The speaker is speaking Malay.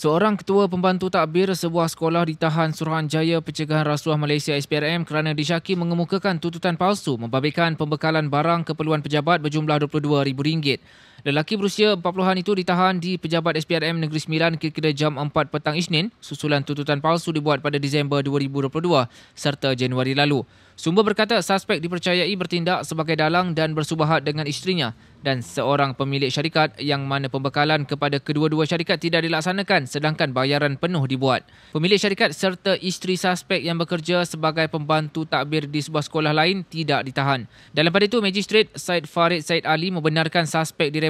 Seorang ketua pembantu takbir sebuah sekolah ditahan Suruhanjaya Pencegahan Rasuah Malaysia SPRM kerana disyaki mengemukakan tuntutan palsu membabitkan pembekalan barang keperluan pejabat berjumlah RM22,000. Lelaki berusia 40-an itu ditahan di pejabat SPRM Negeri Sembilan kira-kira jam 4 petang Isnin susulan tuntutan palsu dibuat pada Disember 2022 serta Januari lalu. Sumber berkata suspek dipercayai bertindak sebagai dalang dan bersubahat dengan isterinya dan seorang pemilik syarikat yang mana pembekalan kepada kedua-dua syarikat tidak dilaksanakan sedangkan bayaran penuh dibuat. Pemilik syarikat serta isteri suspek yang bekerja sebagai pembantu takbir di sebuah sekolah lain tidak ditahan. Dalam pada itu, Magistrate Syed Farid Syed Ali membenarkan suspek direm